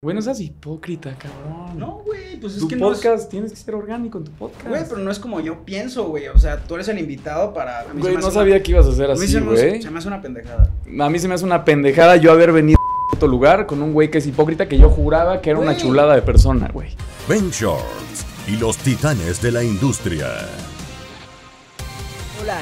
Bueno, no seas hipócrita, cabrón. No, güey, pues es que en Tu podcast, tienes que ser orgánico en tu podcast. Güey, pero no es como yo pienso, güey. O sea, tú eres el invitado para. Güey, no sabía que ibas a hacer así, se güey. Se me hace una pendejada. A mí se me hace una pendejada yo haber venido a otro este lugar con un güey que es hipócrita que yo juraba que era una chulada de persona, güey. Shorts y los titanes de la industria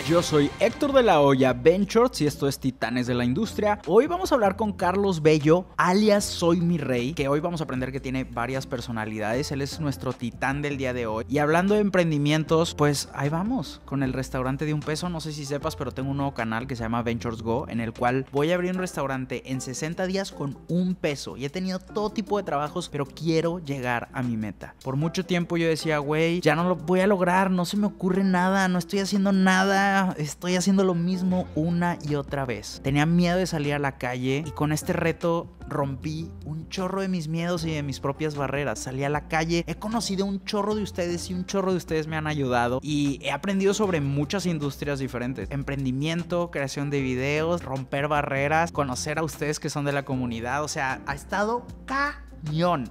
yo soy Héctor de la Hoya Ventures y esto es Titanes de la Industria. Hoy vamos a hablar con Carlos Bello, alias Soy Mi Rey, que hoy vamos a aprender que tiene varias personalidades. Él es nuestro titán del día de hoy. Y hablando de emprendimientos, pues ahí vamos con el restaurante de un peso. No sé si sepas, pero tengo un nuevo canal que se llama Ventures Go, en el cual voy a abrir un restaurante en 60 días con un peso. Y he tenido todo tipo de trabajos, pero quiero llegar a mi meta. Por mucho tiempo yo decía, güey, ya no lo voy a lograr, no se me ocurre nada, no estoy haciendo nada estoy haciendo lo mismo una y otra vez. Tenía miedo de salir a la calle y con este reto rompí un chorro de mis miedos y de mis propias barreras. Salí a la calle, he conocido un chorro de ustedes y un chorro de ustedes me han ayudado y he aprendido sobre muchas industrias diferentes. Emprendimiento, creación de videos, romper barreras, conocer a ustedes que son de la comunidad. O sea, ha estado ca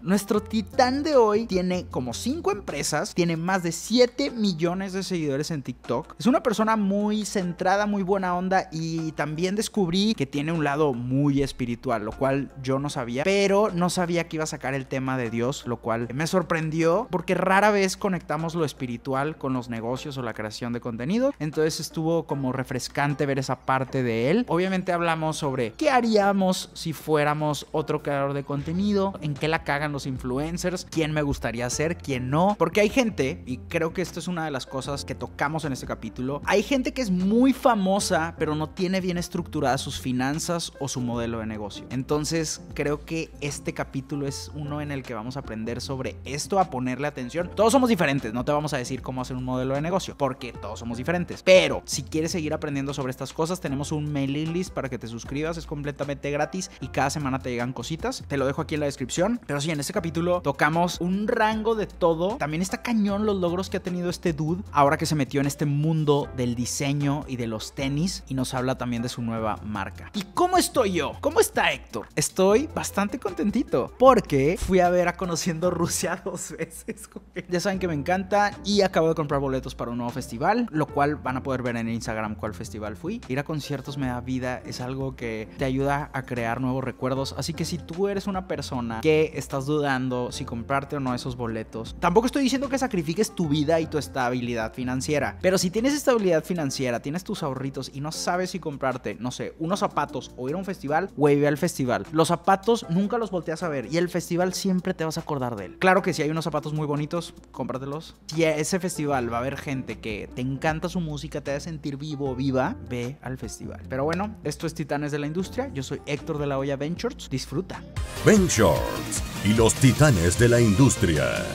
nuestro titán de hoy tiene como 5 empresas, tiene más de 7 millones de seguidores en TikTok. Es una persona muy centrada, muy buena onda y también descubrí que tiene un lado muy espiritual, lo cual yo no sabía, pero no sabía que iba a sacar el tema de Dios, lo cual me sorprendió porque rara vez conectamos lo espiritual con los negocios o la creación de contenido. Entonces estuvo como refrescante ver esa parte de él. Obviamente hablamos sobre qué haríamos si fuéramos otro creador de contenido, qué la cagan los influencers, quién me gustaría ser, quién no. Porque hay gente, y creo que esto es una de las cosas que tocamos en este capítulo, hay gente que es muy famosa, pero no tiene bien estructuradas sus finanzas o su modelo de negocio. Entonces, creo que este capítulo es uno en el que vamos a aprender sobre esto, a ponerle atención. Todos somos diferentes, no te vamos a decir cómo hacer un modelo de negocio, porque todos somos diferentes. Pero si quieres seguir aprendiendo sobre estas cosas, tenemos un mailing list para que te suscribas, es completamente gratis y cada semana te llegan cositas. Te lo dejo aquí en la descripción pero sí, en este capítulo tocamos un rango de todo. También está cañón los logros que ha tenido este dude ahora que se metió en este mundo del diseño y de los tenis y nos habla también de su nueva marca. ¿Y cómo estoy yo? ¿Cómo está Héctor? Estoy bastante contentito porque fui a ver a Conociendo Rusia dos veces. Ya saben que me encanta y acabo de comprar boletos para un nuevo festival, lo cual van a poder ver en Instagram cuál festival fui. Ir a conciertos me da vida, es algo que te ayuda a crear nuevos recuerdos. Así que si tú eres una persona que estás dudando si comprarte o no esos boletos. Tampoco estoy diciendo que sacrifiques tu vida y tu estabilidad financiera, pero si tienes estabilidad financiera, tienes tus ahorritos y no sabes si comprarte, no sé, unos zapatos o ir a un festival, güey, ve al festival. Los zapatos nunca los volteas a ver y el festival siempre te vas a acordar de él. Claro que si hay unos zapatos muy bonitos, cómpratelos. Si a ese festival va a haber gente que te encanta su música, te hace sentir vivo viva, ve al festival. Pero bueno, esto es Titanes de la Industria. Yo soy Héctor de la Hoya Ventures. Disfruta. Ventures y los titanes de la industria.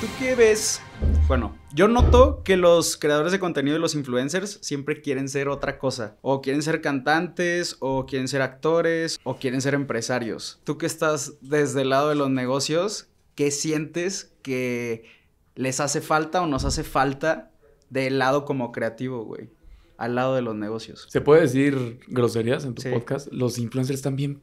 ¿Tú qué ves? Bueno, yo noto que los creadores de contenido y los influencers siempre quieren ser otra cosa. O quieren ser cantantes, o quieren ser actores, o quieren ser empresarios. Tú que estás desde el lado de los negocios, ¿qué sientes que les hace falta o nos hace falta del lado como creativo, güey? Al lado de los negocios. ¿Se puede decir groserías en tu podcast? Los influencers también.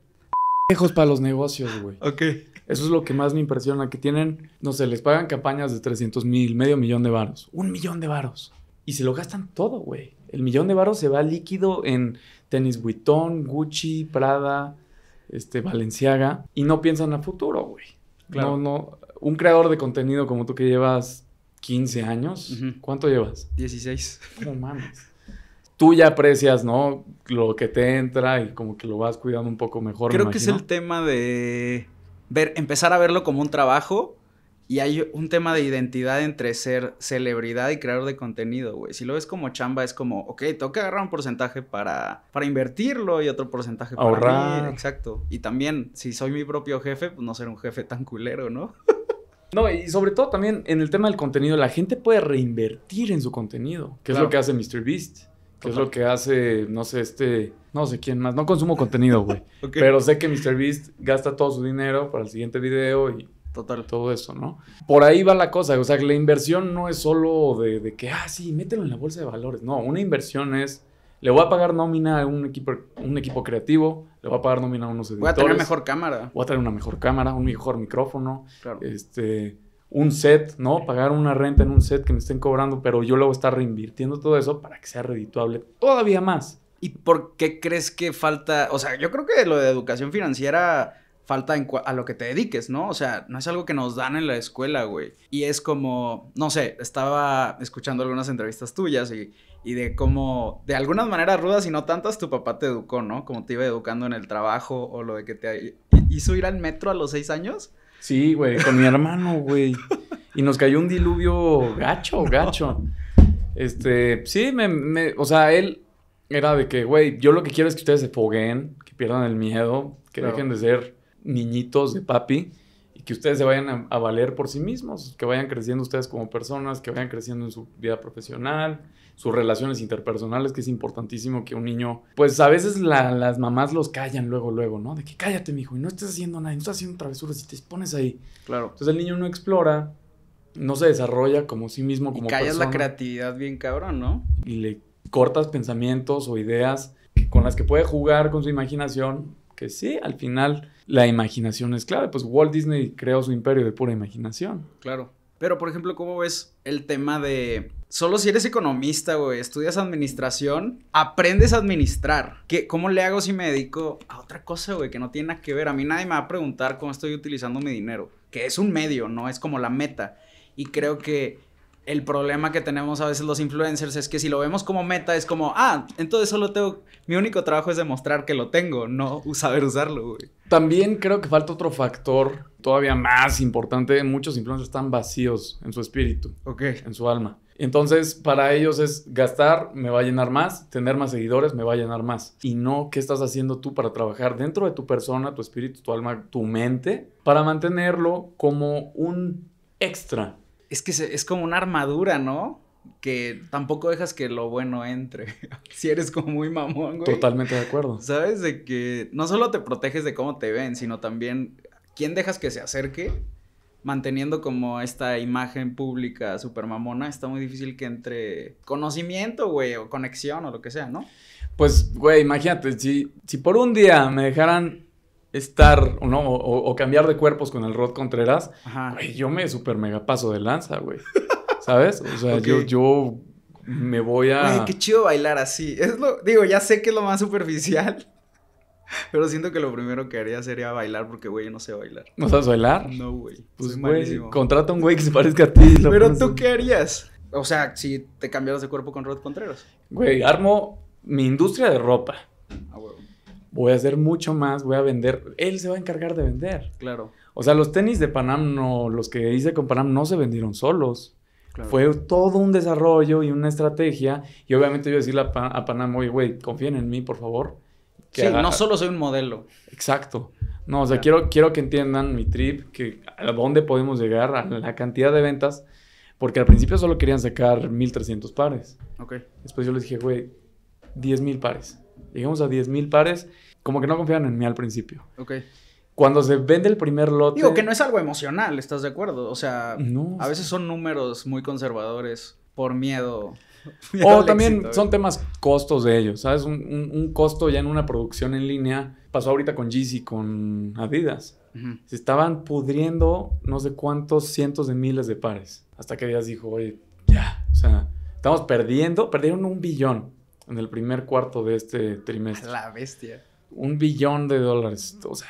Lejos para los negocios, güey. Ok. Eso es lo que más me impresiona, que tienen, no sé, les pagan campañas de 300 mil, medio millón de varos, un millón de varos. Y se lo gastan todo, güey. El millón de varos se va líquido en tenis Vuitton, Gucci, Prada, este, Valenciaga. Y no piensan a futuro, güey. Claro. No, no. Un creador de contenido como tú que llevas 15 años, ¿cuánto llevas? 16. No mames tú ya aprecias, ¿no? Lo que te entra y como que lo vas cuidando un poco mejor. Creo que es el tema de ver, empezar a verlo como un trabajo y hay un tema de identidad entre ser celebridad y creador de contenido, güey. Si lo ves como chamba, es como, ok, tengo que agarrar un porcentaje para, para invertirlo y otro porcentaje para ahorrar. Exacto. Y también, si soy mi propio jefe, pues no ser un jefe tan culero, ¿no? No, y sobre todo también en el tema del contenido, la gente puede reinvertir en su contenido, que es lo que hace MrBeast que es lo que hace, no sé, este, no sé quién más. No consumo contenido, güey. Pero sé que MrBeast gasta todo su dinero para el siguiente video y Total. Todo eso, ¿no? Por ahí va la cosa. O sea, que la inversión no es solo de, que, ah, sí, mételo en la bolsa de valores. No, una inversión es, le voy a pagar nómina a un equipo, un equipo creativo, le voy a pagar nómina a unos editores. Voy a tener mejor cámara. Voy a tener una mejor cámara, un mejor micrófono. Claro. Este, un set, ¿no? Pagar una renta en un set que me estén cobrando, pero yo luego estar reinvirtiendo todo eso para que sea redituable todavía más. ¿Y por qué crees que falta? O sea, yo creo que lo de educación financiera falta en a lo que te dediques, ¿no? O sea, no es algo que nos dan en la escuela, güey. Y es como, no sé, estaba escuchando algunas entrevistas tuyas y, y de cómo, de algunas maneras rudas y no tantas, tu papá te educó, ¿no? Como te iba educando en el trabajo o lo de que te hizo ir al metro a los seis años. Sí, güey, con mi hermano, güey. Y nos cayó un diluvio gacho, gacho. Este, sí, me, me, o sea, él era de que, güey, yo lo que quiero es que ustedes se fogueen, que pierdan el miedo, que dejen de ser niñitos de papi que ustedes se vayan a, valer por sí mismos, que vayan creciendo ustedes como personas, que vayan creciendo en su vida profesional, sus relaciones interpersonales, que es importantísimo que un niño, pues a veces las mamás los callan luego, luego, ¿no? De que cállate, mi hijo, y no estás haciendo nada, y no estás haciendo travesuras y te pones ahí. Claro. Entonces el niño no explora, no se desarrolla como sí mismo, como y callas la creatividad bien cabrón, ¿no? Y le cortas pensamientos o ideas con las que puede jugar con su imaginación que sí, al final la imaginación es clave. Pues Walt Disney creó su imperio de pura imaginación. Claro. Pero, por ejemplo, ¿cómo ves el tema de solo si eres economista, güey, estudias administración, aprendes a administrar. ¿Cómo le hago si me dedico a otra cosa, güey, que no tiene nada que ver? A mí nadie me va a preguntar cómo estoy utilizando mi dinero, que es un medio, no es como la meta. Y creo que el problema que tenemos a veces los influencers es que si lo vemos como meta es como, ah, entonces solo tengo, mi único trabajo es demostrar que lo tengo, no saber usarlo, güey. También creo que falta otro factor todavía más importante. Muchos influencers están vacíos en su espíritu, okay. en su alma. Entonces, para ellos es gastar, me va a llenar más, tener más seguidores, me va a llenar más. Y no, ¿qué estás haciendo tú para trabajar dentro de tu persona, tu espíritu, tu alma, tu mente, para mantenerlo como un extra es que es como una armadura, ¿no? Que tampoco dejas que lo bueno entre. si eres como muy mamón, güey. Totalmente de acuerdo. Sabes de que no solo te proteges de cómo te ven, sino también quién dejas que se acerque, manteniendo como esta imagen pública super mamona, está muy difícil que entre conocimiento, güey, o conexión o lo que sea, ¿no? Pues, güey, imagínate, si, si por un día me dejaran estar o ¿no? o, cambiar de cuerpos con el Rod Contreras, güey, yo me super mega paso de lanza, güey. ¿Sabes? O sea, yo, yo me voy a. qué chido bailar así. Es lo, digo, ya sé que es lo más superficial. Pero siento que lo primero que haría sería bailar porque, güey, yo no sé bailar. ¿No sabes bailar? No, güey. Pues, güey, contrata a un güey que se parezca a ti. Pero tú pues, qué harías? O sea, si te cambiaras de cuerpo con Rod Contreras. Güey, armo mi industria de ropa. Ah, güey voy a hacer mucho más, voy a vender. Él se va a encargar de vender. Claro. O sea, los tenis de Panam, no, los que hice con Panam, no se vendieron solos. Fue todo un desarrollo y una estrategia. Y obviamente yo decirle a, Pan, a Panam, oye, güey, confíen en mí, por favor. Que sí, no solo soy un modelo. Exacto. No, o sea, quiero, quiero que entiendan mi trip, que a dónde podemos llegar, a la cantidad de ventas. Porque al principio solo querían sacar 1300 pares. Ok. Después yo les dije, güey, 10.000 pares. Llegamos a 10.000 pares como que no confiaban en mí al principio. Ok. Cuando se vende el primer lote. Digo que no es algo emocional, ¿estás de acuerdo? O sea, a veces son números muy conservadores por miedo. o también son ¿eh? temas costos de ellos, ¿sabes? Un, costo ya en una producción en línea. Pasó ahorita con Yeezy, con Adidas. Se estaban pudriendo no sé cuántos cientos de miles de pares. Hasta que Adidas dijo, oye, ya, o sea, estamos perdiendo, perdieron un billón en el primer cuarto de este trimestre. La bestia un billón de dólares. O sea.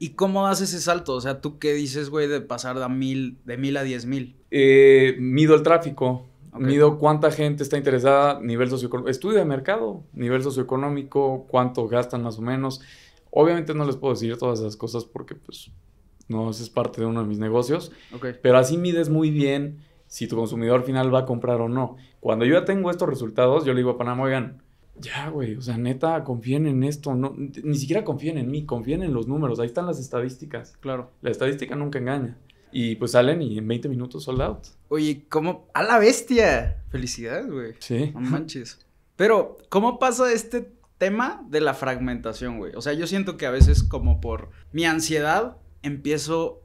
¿Y cómo haces ese salto? O sea, ¿tú qué dices, güey, de pasar de mil, de a diez mil? Eh, mido el tráfico. Mido cuánta gente está interesada, nivel socioeconómico, estudio de mercado, nivel socioeconómico, cuánto gastan más o menos. Obviamente no les puedo decir todas esas cosas porque pues no es parte de uno de mis negocios, pero así mides muy bien si tu consumidor final va a comprar o no. Cuando yo ya tengo estos resultados, yo le digo a Panamá, oigan, ya, güey, o sea, neta, confíen en esto, no, ni siquiera confíen en mí, confíen en los números, ahí están las estadísticas. Claro. La estadística nunca engaña. Y pues salen y en 20 minutos sold out. Oye, ¿cómo? ¡A la bestia! Felicidades, güey. Sí. No manches. Pero, ¿cómo pasa este tema de la fragmentación, güey? O sea, yo siento que a veces como por mi ansiedad empiezo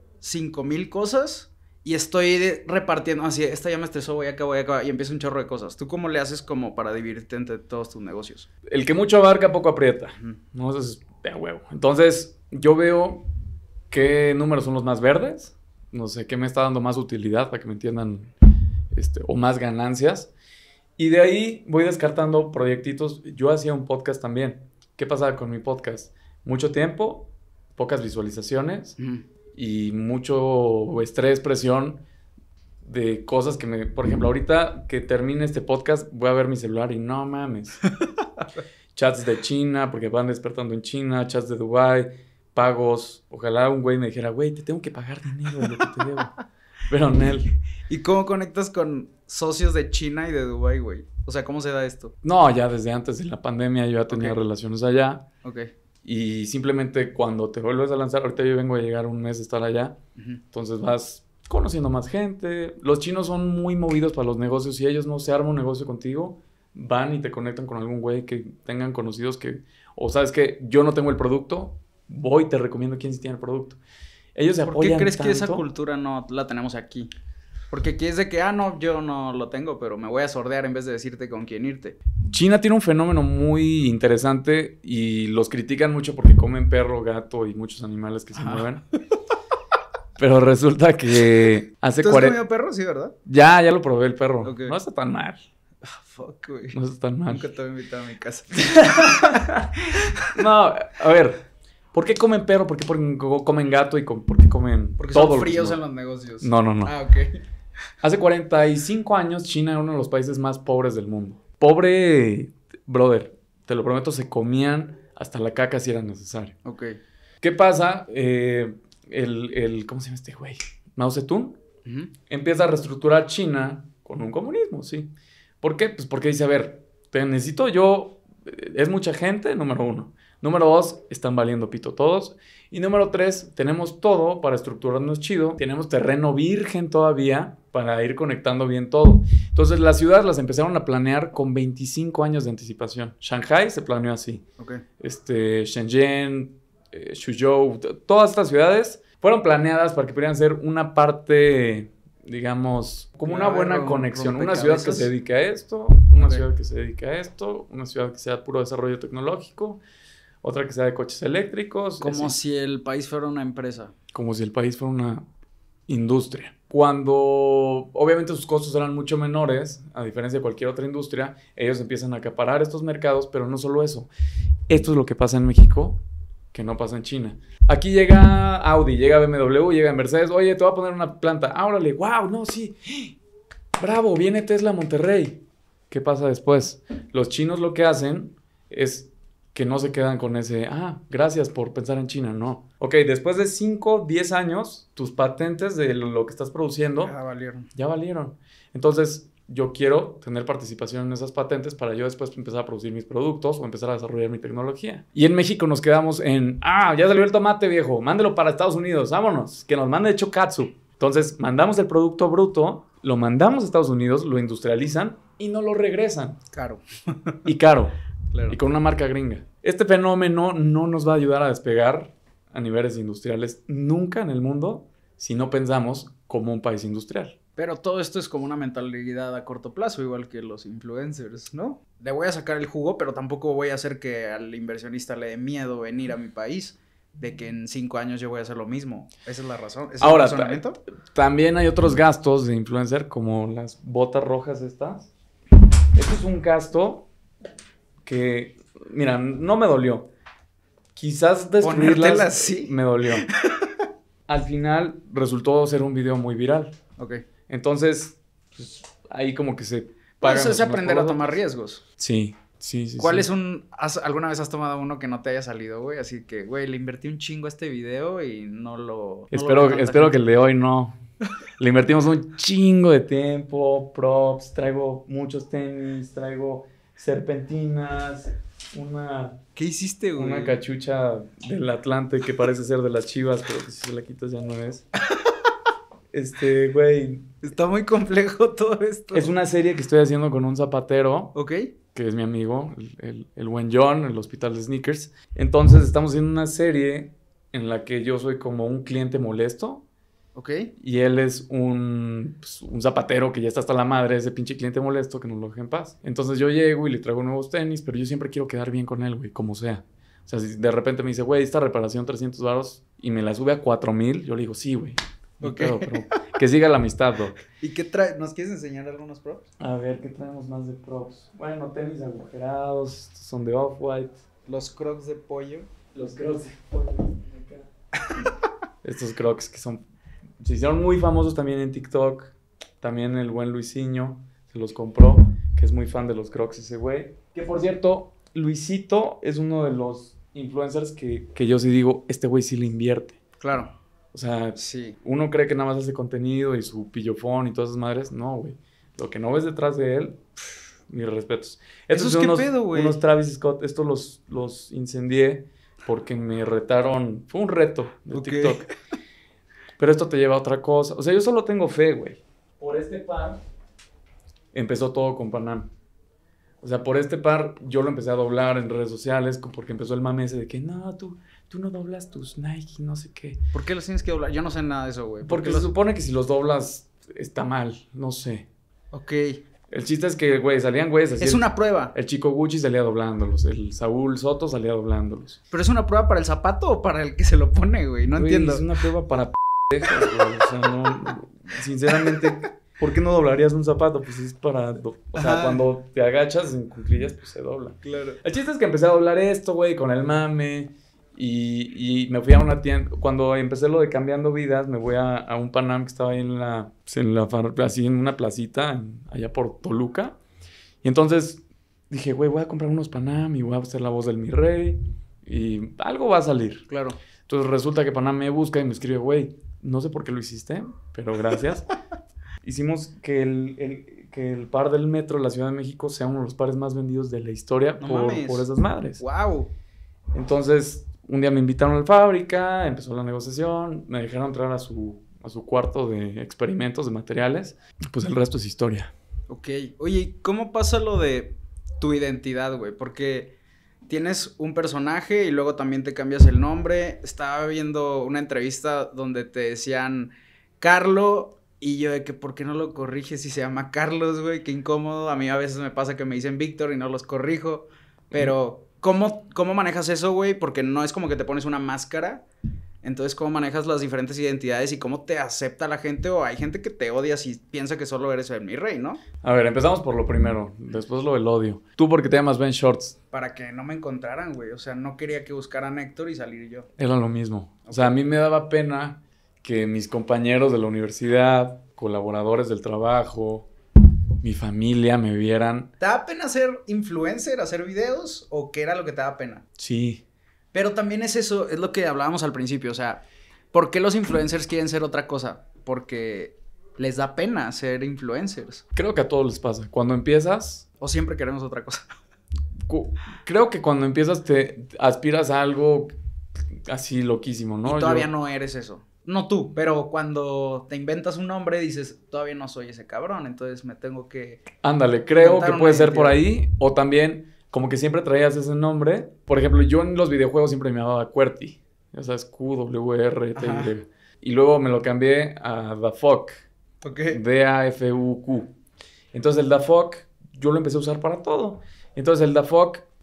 mil cosas y estoy repartiendo así, esta ya me estresó, voy acá, voy acá, y empieza un chorro de cosas. ¿Tú cómo le haces como para dividirte entre todos tus negocios? El que mucho abarca, poco aprieta. No, es de huevo. Entonces, yo veo qué números son los más verdes, no sé, qué me está dando más utilidad, para que me entiendan, este, o más ganancias. Y de ahí voy descartando proyectitos. Yo hacía un podcast también. ¿Qué pasaba con mi podcast? Mucho tiempo, pocas visualizaciones y mucho estrés, presión de cosas que me... Por ejemplo, ahorita que termine este podcast voy a ver mi celular y no mames. chats de China, porque van despertando en China, chats de Dubai, pagos. Ojalá un güey me dijera, güey, te tengo que pagar dinero de lo que te debo. Pero Nel. ¿Y cómo conectas con socios de China y de Dubai, güey? O sea, ¿cómo se da esto? No, ya desde antes de la pandemia yo ya tenía relaciones allá. Ok. Y simplemente cuando te vuelves a lanzar, ahorita yo vengo a llegar un mes de estar allá, entonces vas conociendo más gente. Los chinos son muy movidos para los negocios. Si ellos no se arman un negocio contigo, van y te conectan con algún güey que tengan conocidos que, o sabes que yo no tengo el producto, voy, y te recomiendo quién sí tiene el producto. Ellos se apoyan. qué crees que esa cultura no la tenemos aquí? Porque aquí es de que, ah, no, yo no lo tengo, pero me voy a sordear en vez de decirte con quién irte. China tiene un fenómeno muy interesante y los critican mucho porque comen perro, gato y muchos animales que se mueven. Pero resulta que hace 40... ¿Tú has comido perro? Sí, ¿verdad? Ya, ya lo probé el perro. No está tan mal. Ah, fuck, No está tan mal. Nunca te he invitado a mi casa. no, a ver. ¿Por qué comen perro? ¿Por qué comen gato? ¿Y por qué comen Porque son fríos en los negocios. No, no, no. Ah, ok. Hace 45 años China era uno de los países más pobres del mundo. Pobre, brother, te lo prometo, se comían hasta la caca si era necesario. Ok. ¿Qué pasa? Eh, el, el, ¿cómo se llama este güey? Mao Zedong empieza a reestructurar China con un comunismo, ¿sí? ¿Por qué? Pues porque dice, a ver, te necesito yo, eh, es mucha gente, número uno. Número dos, están valiendo pito todos. Y número tres, tenemos todo para estructurarnos chido, tenemos terreno virgen todavía para ir conectando bien todo. Entonces las ciudades las empezaron a planear con 25 años de anticipación. Shanghai se planeó así. Este, Shenzhen, eh, todas estas ciudades fueron planeadas para que pudieran ser una parte digamos, como una buena conexión. Una ciudad que se dedica a esto, una ciudad que se dedica a esto, una ciudad que sea puro desarrollo tecnológico, otra que sea de coches eléctricos. Como si el país fuera una empresa. Como si el país fuera una industria. Cuando obviamente sus costos eran mucho menores, a diferencia de cualquier otra industria, ellos empiezan a acaparar estos mercados, pero no solo eso. Esto es lo que pasa en México, que no pasa en China. Aquí llega Audi, llega BMW, llega Mercedes, oye, te voy a poner una planta. Ah, órale, wow, no, sí. Bravo, viene Tesla Monterrey. ¿Qué pasa después? Los chinos lo que hacen es que no se quedan con ese, ah, gracias por pensar en China, no. Ok, después de 5, 10 años, tus patentes de lo que estás produciendo... Ya valieron. Ya valieron. Entonces, yo quiero tener participación en esas patentes para yo después empezar a producir mis productos o empezar a desarrollar mi tecnología. Y en México nos quedamos en, ah, ya salió el tomate viejo, mándelo para Estados Unidos, vámonos, que nos mande hecho katsu. Entonces, mandamos el producto bruto, lo mandamos a Estados Unidos, lo industrializan y no lo regresan. Caro. y caro y con una marca gringa. Este fenómeno no nos va a ayudar a despegar a niveles industriales nunca en el mundo si no pensamos como un país industrial. Pero todo esto es como una mentalidad a corto plazo, igual que los influencers, ¿no? Le voy a sacar el jugo, pero tampoco voy a hacer que al inversionista le dé miedo venir a mi país de que en cinco años yo voy a hacer lo mismo. Esa es la razón. Ahora, también hay otros gastos de influencer, como las botas rojas estas. esto es un gasto que, mira, no me dolió. Quizás destruirlas así. me dolió. Al final resultó ser un video muy viral. Ok. Entonces, pues, ahí como que se... Pues, eso es aprender a tomar riesgos. Sí, sí, sí. ¿Cuál es un... ¿Alguna vez has tomado uno que no te haya salido, güey? Así que, güey, le invertí un chingo a este video y no lo... espero lo espero que el de hoy no. le invertimos un chingo de tiempo, props, traigo muchos tenis, traigo serpentinas, una... ¿Qué hiciste, güey? Una cachucha del Atlante que parece ser de las chivas, pero que si se la quitas ya no es. Este, güey. Está muy complejo todo esto. Es una serie que estoy haciendo con un zapatero. Ok. Que es mi amigo, el, el, buen John, el hospital de sneakers. Entonces estamos haciendo una serie en la que yo soy como un cliente molesto Ok. Y él es pues, un, zapatero que ya está hasta la madre, ese pinche cliente molesto que no lo deja en paz. Entonces yo llego y le traigo nuevos tenis, pero yo siempre quiero quedar bien con él, güey, como sea. O sea, si de repente me dice, güey, esta reparación 300 baros y me la sube a 4000, yo le digo, sí, güey. Ok. que siga la amistad, bro. ¿Y qué trae? ¿Nos quieres enseñar algunos props? A ver, ¿qué traemos más de props? Bueno, tenis agujerados, son de off-white. Los crocs de pollo. Los crocs de pollo. Estos crocs que son se hicieron muy famosos también en TikTok. También el buen Luisinho se los compró, que es muy fan de los Crocs ese güey. Que por cierto, Luisito es uno de los influencers que, yo sí digo, este güey sí le invierte. Claro. O sea, sí. uno cree que nada más hace contenido y su pillofón y todas esas madres. No, güey. Lo que no ves detrás de él, mis respetos. Estos ¿Eso es unos, unos Travis Scott, estos los, los incendié porque me retaron. Fue un reto de TikTok. pero esto te lleva a otra cosa. O sea, yo solo tengo fe, güey. Por este par empezó todo con Panam. O sea, por este par yo lo empecé a doblar en redes sociales porque empezó el mame ese de que no, tú, tú no doblas tus Nike, no sé qué. ¿Por qué los tienes que doblar? Yo no sé nada de eso, güey. porque se supone que si los doblas está mal, no sé. Ok. El chiste es que, güey, salían güeyes así. Es una prueba. El chico Gucci salía doblándolos, el Saúl Soto salía doblándolos. ¿Pero es una prueba para el zapato o para el que se lo pone, güey? No entiendo. Es una prueba para no, sinceramente, ¿por qué no doblarías un zapato? Pues es para. O sea, cuando te agachas en cuclillas, pues se dobla. Claro. El chiste es que empecé a doblar esto, güey, con el mame. Y, me fui a una tienda. Cuando empecé lo de cambiando vidas, me voy a, un Panam que estaba ahí en la, pues, en la. así en una placita, allá por Toluca. Y entonces dije, güey, voy a comprar unos Panam y voy a hacer la voz del mi rey. Y algo va a salir. Claro. Entonces resulta que Panam me busca y me escribe, güey, no sé por qué lo hiciste, pero gracias. Hicimos que el, que el par del metro de la Ciudad de México sea uno de los pares más vendidos de la historia por, esas madres. ¡Wow! Entonces, un día me invitaron a la fábrica, empezó la negociación, me dejaron entrar a su, a su cuarto de experimentos, de materiales. Pues el resto es historia. Ok. Oye, ¿cómo pasa lo de tu identidad, güey? Porque tienes un personaje y luego también te cambias el nombre. Estaba viendo una entrevista donde te decían Carlo y yo de que ¿por qué no lo corriges si se llama Carlos, güey? Qué incómodo. A mí a veces me pasa que me dicen Víctor y no los corrijo. Pero, ¿cómo, cómo manejas eso, güey? Porque no es como que te pones una máscara, entonces, ¿cómo manejas las diferentes identidades y cómo te acepta la gente? O hay gente que te odia si piensa que solo eres el mi rey, ¿no? A ver, empezamos por lo primero, después lo del odio. ¿Tú por qué te llamas Ben Shorts? Para que no me encontraran, güey. O sea, no quería que buscaran Héctor y salir yo. Era lo mismo. O sea, a mí me daba pena que mis compañeros de la universidad, colaboradores del trabajo, mi familia me vieran. ¿Te daba pena ser influencer, hacer videos o qué era lo que te daba pena? Sí. Pero también es eso, es lo que hablábamos al principio, o sea, ¿por qué los influencers quieren ser otra cosa? Porque les da pena ser influencers. Creo que a todos les pasa. Cuando empiezas... O siempre queremos otra cosa. Creo que cuando empiezas te aspiras a algo así loquísimo, ¿no? Y todavía no eres eso. No tú, pero cuando te inventas un nombre dices, todavía no soy ese cabrón, entonces me tengo que... Ándale, creo que puede ser por ahí. O también como que siempre traías ese nombre. Por ejemplo, yo en los videojuegos siempre me llamaba QWERTY. Ya sabes, Q, W, e R, T, Y. Y luego me lo cambié a The Ok. D-A-F-U-Q. Entonces el The yo lo empecé a usar para todo. Entonces el The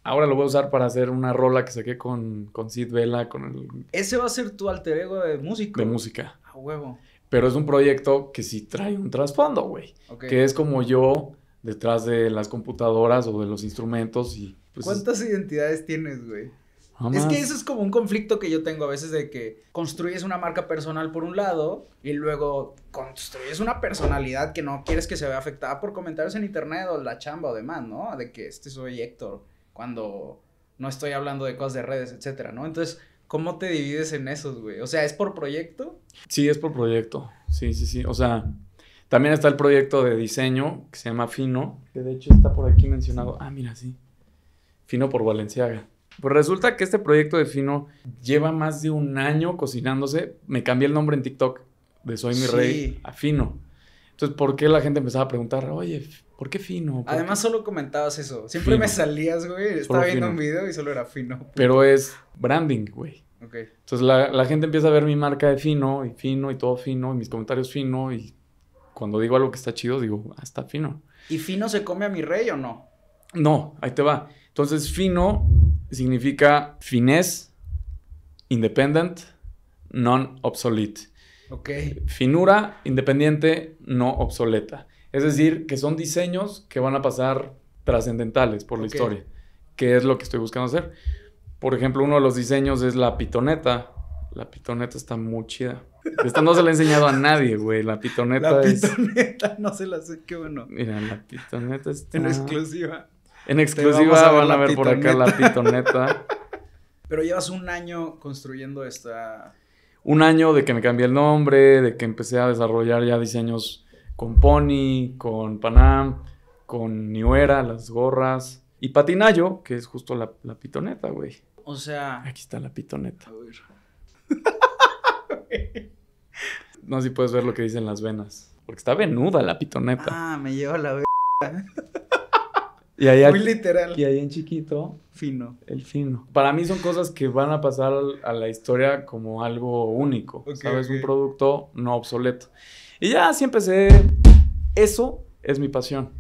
ahora lo voy a usar para hacer una rola que saqué con, con Sid Vela. Con Ese va a ser tu alter ego de música. De música. A huevo. Pero es un proyecto que sí trae un trasfondo, güey. Que es como yo detrás de las computadoras o de los instrumentos y... Pues, ¿Cuántas identidades tienes, güey? Es que eso es como un conflicto que yo tengo a veces de que construyes una marca personal por un lado y luego construyes una personalidad que no quieres que se vea afectada por comentarios en internet o la chamba o demás, ¿no? De que este soy Héctor cuando no estoy hablando de cosas de redes, etcétera, ¿no? Entonces, ¿cómo te divides en esos, güey? O sea, ¿es por proyecto? Sí, es por proyecto. Sí, sí, sí. O sea, también está el proyecto de diseño que se llama Fino, que de hecho está por aquí mencionado. Ah, mira, sí. Fino por Valenciaga. Pues resulta que este proyecto de Fino lleva más de un año cocinándose. Me cambié el nombre en TikTok de Soy mi rey a Fino. Entonces, ¿por qué la gente empezaba a preguntar, oye, ¿por qué Fino? Además, solo comentabas eso. Siempre me salías, güey. Estaba viendo un video y solo era Fino. Pero es branding, güey. Okay. Entonces la, la gente empieza a ver mi marca de fino y fino y todo fino y mis comentarios fino y cuando digo algo que está chido, digo, ah, está fino. ¿Y fino se come a mi rey o no? No, ahí te va. Entonces, fino significa finés, independent, non-obsolete. Ok. Finura, independiente, no obsoleta. Es decir, que son diseños que van a pasar trascendentales por la historia, ¿Qué es lo que estoy buscando hacer. Por ejemplo, uno de los diseños es la pitoneta. La pitoneta está muy chida. Esta no se la he enseñado a nadie, güey. La pitoneta es. La pitoneta, no se la sé, qué bueno. Mira, la pitoneta es... En exclusiva. En exclusiva van a ver por acá la pitoneta. Pero llevas un año construyendo esta. Un año de que me cambié el nombre, de que empecé a desarrollar ya diseños con Pony, con Panam, con Niuera, las gorras. Y Patinayo, que es justo la, la pitoneta, güey. O sea. Aquí está la pitoneta. A ver. No sé si puedes ver lo que dicen las venas. Porque está venuda la pitoneta. Ah, me lleva la y Muy literal. Y ahí en chiquito. Fino. El fino. Para mí son cosas que van a pasar a la historia como algo único. ¿Sabes? Un producto no obsoleto. Y ya así empecé. Eso es mi pasión.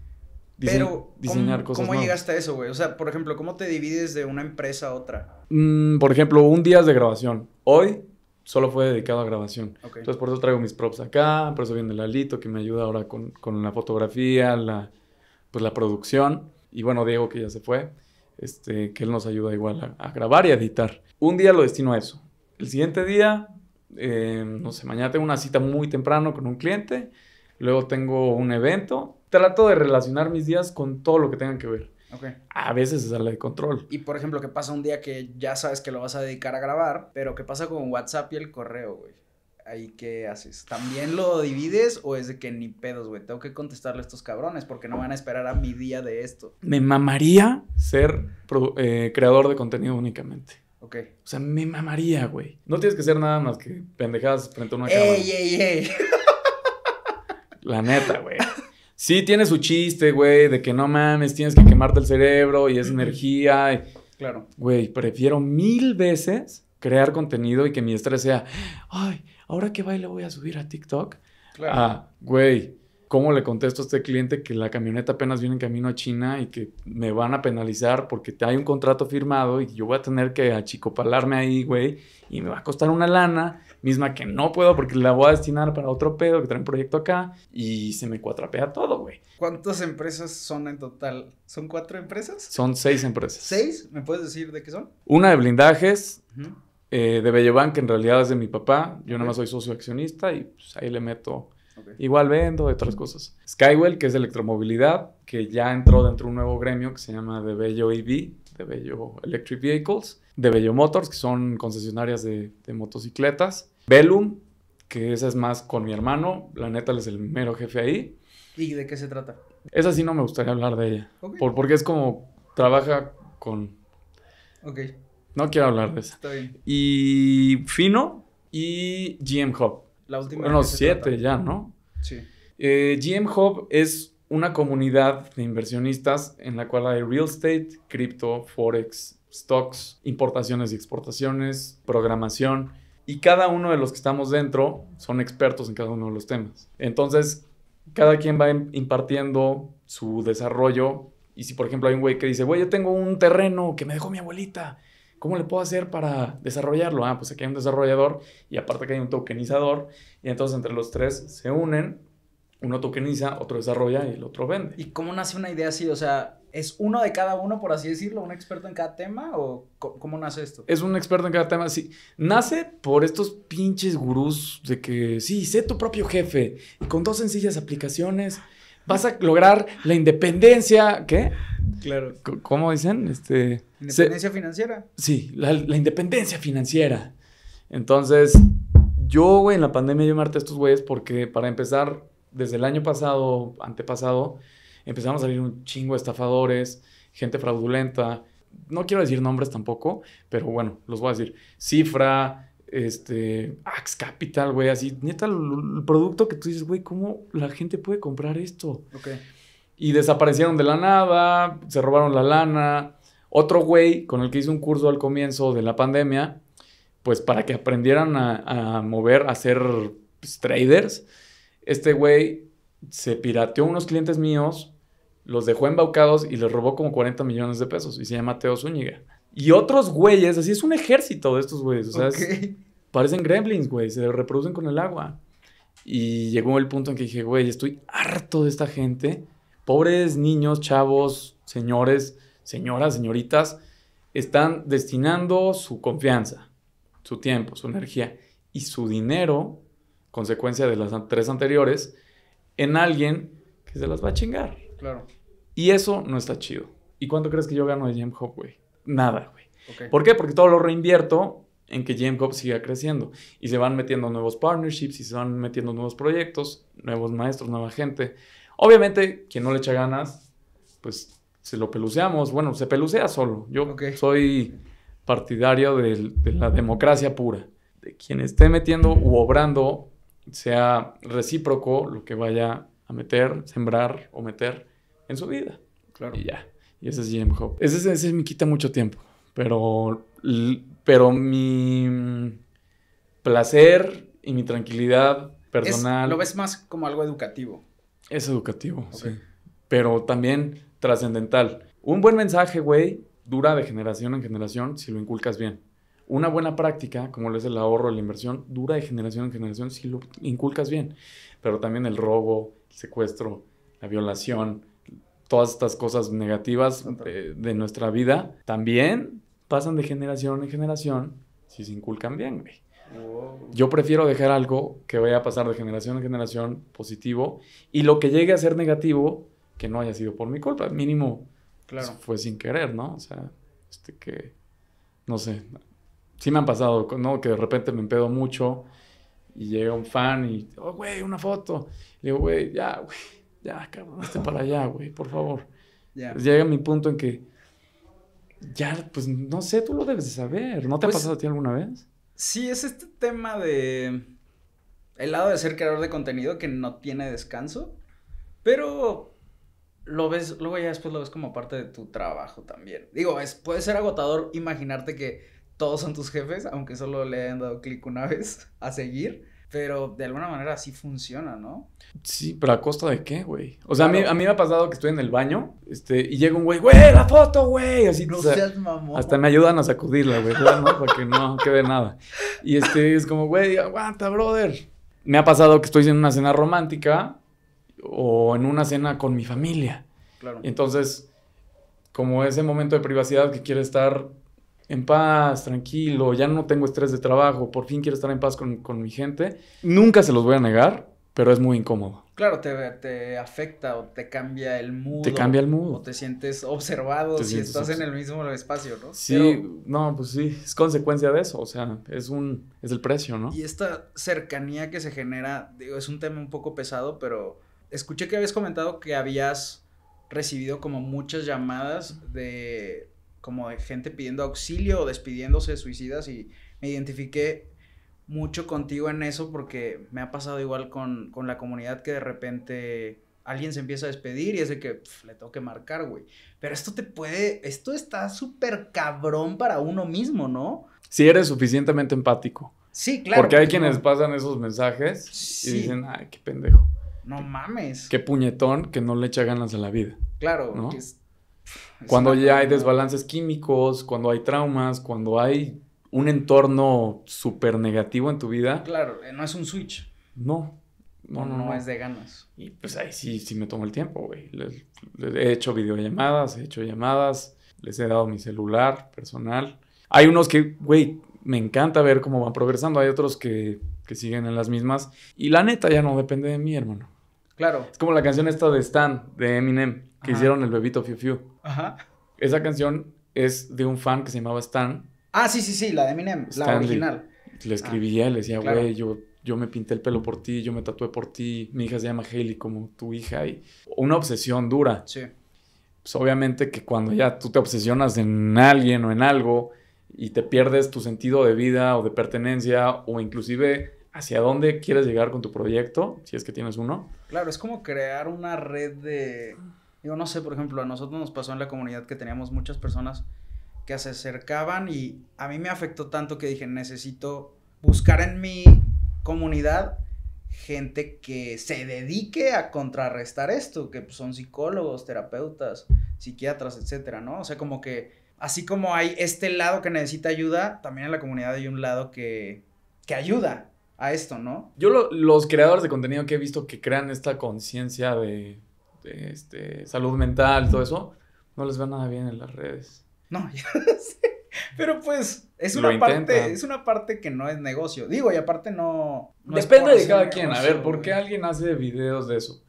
diseñar ¿cómo, ¿cómo llegaste a eso, güey? O sea, por ejemplo, ¿cómo te divides de una empresa a otra? Mm, por ejemplo, un día de grabación. Hoy solo fue dedicado a grabación. Entonces, por eso traigo mis props acá, por eso viene Lalito, que me ayuda ahora con, con, la fotografía, la, pues la producción. Y bueno, Diego, que ya se fue, este, que él nos ayuda igual a, grabar y editar. Un día lo destino a eso. El siguiente día, eh, no sé, mañana tengo una cita muy temprano con un cliente, luego tengo un evento. Trato de relacionar mis días con todo lo que tengan que ver. A veces se sale de control. Y por ejemplo, ¿qué pasa un día que ya sabes que lo vas a dedicar a grabar, pero qué pasa con WhatsApp y el correo, güey? ahí qué haces? ¿También lo divides o es de que ni pedos, güey? Tengo que contestarle a estos cabrones porque no van a esperar a mi día de esto. Me mamaría ser eh, creador de contenido únicamente. Ok. O sea, me mamaría, güey. No tienes que ser nada más que pendejadas frente a una cámara. ¡Ey, ey, ey! La neta, güey. sí tiene su chiste, güey, de que no mames, tienes que quemarte el cerebro y es energía. Claro. Güey, prefiero mil veces crear contenido y que mi estrés sea, ay, ahora qué baile voy a subir a TikTok. Claro. Ah, güey, ¿cómo le contesto a este cliente que la camioneta apenas viene en camino a China y que me van a penalizar porque hay un contrato firmado y yo voy a tener que achicopalarme ahí, güey, y me va a costar una lana? misma que no puedo porque la voy a destinar para otro pedo que trae un proyecto acá y se me cuatrapea todo, güey. ¿Cuántas empresas son en total? ¿Son cuatro empresas? Son seis empresas. ¿Seis? ¿Me puedes decir de qué son? Una de blindajes. Eh, de Bellobank que en realidad es de mi papá. Yo nada más soy socio accionista y pues, ahí le meto Igual vendo de otras cosas. Skywell, que es de electromovilidad, que ya entró dentro de un nuevo gremio que se llama de Bello EV, de Bello Electric Vehicles, de Bello Motors, que son concesionarias de motocicletas, Velum, que esa es más con mi hermano, la neta, es el mero jefe ahí. ¿Y de qué se trata? Esa sí no me gustaría hablar de ella, por, porque es como trabaja con... Ok. No quiero hablar de esa. Está bien. Y Fino y GM Hub. La última. Bueno, siete ya, ¿no? Sí. Eh, GM Hub es una comunidad de inversionistas en la cual hay real estate, cripto, forex, stocks, importaciones y exportaciones, programación y cada uno de los que estamos dentro son expertos en cada uno de los temas. Entonces, cada quien va impartiendo su desarrollo. Y si, por ejemplo, hay un güey que dice, güey, yo tengo un terreno que me dejó mi abuelita, ¿cómo le puedo hacer para desarrollarlo? Ah, pues aquí hay un desarrollador y aparte que hay un tokenizador. Y entonces entre los tres se unen, uno tokeniza, otro desarrolla y el otro vende. ¿Y cómo nace una idea así? O sea, ¿Es uno de cada uno, por así decirlo? ¿Un experto en cada tema? ¿O cómo nace esto? Es un experto en cada tema, sí. Nace por estos pinches gurús de que, sí, sé tu propio jefe y con dos sencillas aplicaciones vas a lograr la independencia, ¿qué? Claro. ¿Cómo dicen? Este, independencia financiera. Sí, la, independencia financiera. Entonces, yo, güey, en la pandemia yo me a estos güeyes porque para empezar, desde el año pasado, antepasado, empezaron a salir un chingo de estafadores, gente fraudulenta. No quiero decir nombres tampoco, pero bueno, los voy a decir. Cifra, este, Axe Capital, güey, así, neta, el, producto que tú dices, güey, ¿cómo la gente puede comprar esto? Okay. Y desaparecieron de la nada, se robaron la lana. Otro güey con el que hice un curso al comienzo de la pandemia, pues para que aprendieran a, mover, a ser pues, traders, este güey se pirateó unos clientes míos los dejó embaucados y les robó como 40 millones de pesos. Y se llama Teo Zúñiga. Y otros güeyes, así es un ejército de estos güeyes. O sea, parecen gremlins, güey. Se reproducen con el agua. Y llegó el punto en que dije, güey, estoy harto de esta gente. Pobres niños, chavos, señores, señoras, señoritas, están destinando su confianza, su tiempo, su energía y su dinero, consecuencia de las tres anteriores, en alguien que se las va a chingar. Claro. Y eso no está chido. ¿Y cuánto crees que yo gano de Jam Hop, güey? Nada, güey. ¿Por qué? Porque todo lo reinvierto en que Jam Hop siga creciendo. Y se van metiendo nuevos partnerships y se van metiendo nuevos proyectos, nuevos maestros, nueva gente. Obviamente, quien no le echa ganas, pues se lo peluceamos. Bueno, se pelucea solo. Yo soy partidario de, de, la democracia pura. De quien esté metiendo u obrando, sea recíproco lo que vaya a meter, sembrar o meter en su vida. Claro. Y ya. Y ese es Jim Hop. Ese, me quita mucho tiempo. Pero, pero mi mm, placer y mi tranquilidad personal. lo ves más como algo educativo. Es educativo, sí. Pero también trascendental. Un buen mensaje, güey, dura de generación en generación si lo inculcas bien. Una buena práctica, como lo es el ahorro, la inversión, dura de generación en generación si lo inculcas bien. Pero también el robo, el secuestro, la violación, todas estas cosas negativas eh, de nuestra vida también pasan de generación en generación si se inculcan bien, güey. Oh. Yo prefiero dejar algo que vaya a pasar de generación en generación positivo y lo que llegue a ser negativo que no haya sido por mi culpa, mínimo claro. fue sin querer, ¿no? O sea, este que no sé, sí me han pasado, ¿no? Que de repente me empedo mucho y llega un fan y, oh, güey, una foto. Le digo, güey, ya, güey ya, cabrón, esté para allá, güey, por favor. Pues llega mi punto en que ya, pues no sé, tú lo debes de saber. ¿No te ha pues pasado a ti alguna vez? Sí, es este tema de el lado de ser creador de contenido que no tiene descanso, pero lo ves, luego ya después lo ves como parte de tu trabajo también. Digo, puede ser agotador imaginarte que todos son tus jefes, aunque solo le hayan dado clic una vez a seguir. Pero de alguna manera así funciona, ¿no? Sí, pero ¿a costa de qué, güey? O sea, a, mí, me ha pasado que estoy en el baño este, y llega un güey, güey, la foto, güey. Así, no seas mamón. Hasta me ayudan a sacudirla, güey, ¿no? Porque no quede nada. Y este, es como, güey, aguanta, brother. Me ha pasado que estoy en una cena romántica o en una cena con mi familia. Claro. Entonces, como ese momento de privacidad que quiere estar en paz, tranquilo, ya no tengo estrés de trabajo, por fin quiero estar en paz con, mi gente, nunca se los voy a negar, pero es muy incómodo. Claro, te, te afecta o te cambia el mood. Te cambia el mood. O te sientes observado si estás en el mismo espacio, ¿no? Sí, no, pues sí, es consecuencia de eso, o sea, es un, es el precio, ¿no? Y esta cercanía que se genera, digo, es un tema un poco pesado, pero escuché que habías comentado que habías recibido como muchas llamadas de como de gente pidiendo auxilio o despidiéndose de suicidas y me identifiqué mucho contigo en eso porque me ha pasado igual con, la comunidad que de repente alguien se empieza a despedir y es de que le tengo que marcar, güey. Pero esto te puede, esto está súper cabrón para uno mismo, ¿no? Si eres suficientemente empático. Sí, claro. Porque hay quienes pasan esos mensajes y dicen, ay, qué pendejo. No mames. Qué puñetón que no le echa ganas a la vida. Claro, ¿no? cuando ya hay desbalances químicos, cuando hay traumas, cuando hay un entorno súper negativo en tu vida. Claro, eh, no es un switch. No. No, no, no, es de ganas. Y pues ahí sí, sí me tomo el tiempo, güey. He hecho videollamadas, he hecho llamadas, les he dado mi celular personal. Hay unos que, güey, me encanta ver cómo van progresando. Hay otros que, que siguen en las mismas. Y la neta ya no depende de mí, hermano. Claro. Es como la canción esta de Stan, de Eminem que hicieron el bebito Fiu Fiu. Ajá. Esa canción es de un fan que se llamaba Stan. Ah, sí, sí, sí, la de Eminem, la original. Le ah, escribía, le decía, güey, yo, yo me pinté el pelo por ti, yo me tatué por ti, mi hija se llama Hailey como tu hija, y una obsesión dura. Sí. Pues obviamente que cuando ya tú te obsesionas en alguien o en algo y te pierdes tu sentido de vida o de pertenencia o inclusive hacia dónde quieres llegar con tu proyecto, si es que tienes uno. Claro, es como crear una red de yo no sé, por ejemplo, a nosotros nos pasó en la comunidad que teníamos muchas personas que se acercaban y a mí me afectó tanto que dije, necesito buscar en mi comunidad gente que se dedique a contrarrestar esto, que pues, son psicólogos, terapeutas, psiquiatras, etcétera, ¿no? O sea, como que así como hay este lado que necesita ayuda, también en la comunidad hay un lado que, que ayuda a esto, ¿no? Yo los creadores de contenido que he visto que crean esta conciencia de este, este, salud mental, todo eso, no les va nada bien en las redes. No, sé. Pero pues es una parte, es una parte que no es negocio. Digo, y aparte no. Depende de cada quien. a ver, ¿por qué alguien hace videos de eso?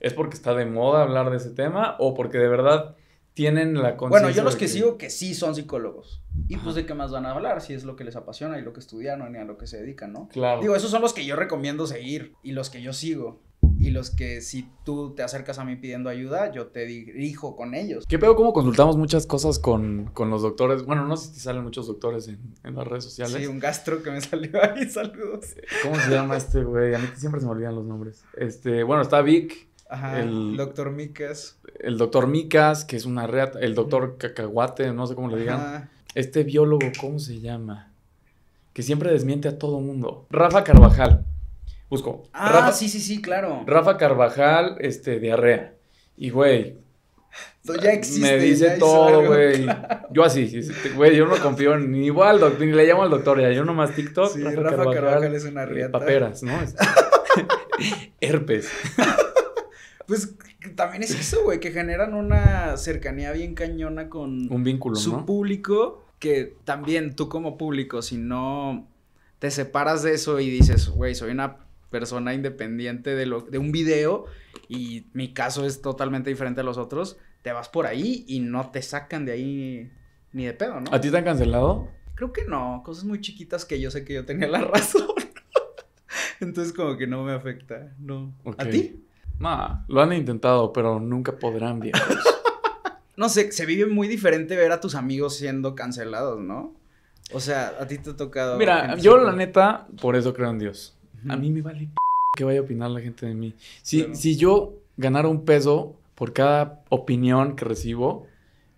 ¿Es porque está de moda hablar de ese tema? ¿O porque de verdad tienen la conciencia. Bueno, yo los que, sigo que sí son psicólogos. Y pues de qué más van a hablar, si es lo que les apasiona y lo que o ni a lo que se dedican, ¿no? Claro. Digo, esos son los que yo recomiendo seguir y los que yo sigo y los que si tú te acercas a mí pidiendo ayuda, yo te dirijo con ellos. ¿Qué pedo cómo consultamos muchas cosas con, los doctores? Bueno, no sé si te salen muchos doctores en, las redes sociales. Sí, un gastro que me salió ahí, saludos. ¿Cómo se llama este güey? A mí siempre se me olvidan los nombres. Este, bueno, está Vic. Ajá, el doctor Micas. El doctor Micas, que es una red, el doctor Cacahuate, no sé cómo le digan. Este biólogo, ¿cómo se llama? Que siempre desmiente a todo mundo. Rafa Carvajal. Busco. Ah, sí, sí, sí, claro. Rafa Carvajal, este, diarrea. Y, güey. Ya existe. Me dice todo, güey. Yo así, güey, yo no confío ni igual, le llamo al doctor, ya yo nomás TikTok. Rafa, Carvajal, es una eh, riata. Paperas, ¿no? Herpes. pues también es eso, güey, que generan una cercanía bien cañona con un vínculo, su público, que también tú como público, si no te separas de eso y dices, güey, soy una persona independiente de, de un video y mi caso es totalmente diferente a los otros, te vas por ahí y no te sacan de ahí ni de pedo, ¿no? ¿A ti te han cancelado? Creo que no, cosas muy chiquitas que yo sé que yo tenía la razón. Entonces como que no me afecta, no. ¿A ti? ma lo han intentado, pero nunca podrán, bien no sé, se vive muy diferente ver a tus amigos siendo cancelados, ¿no? O sea, a ti te ha tocado... Mira, yo la neta, por eso creo en Dios. A mí me vale p que vaya a opinar la gente de mí. Si, si yo ganara un peso por cada opinión que recibo,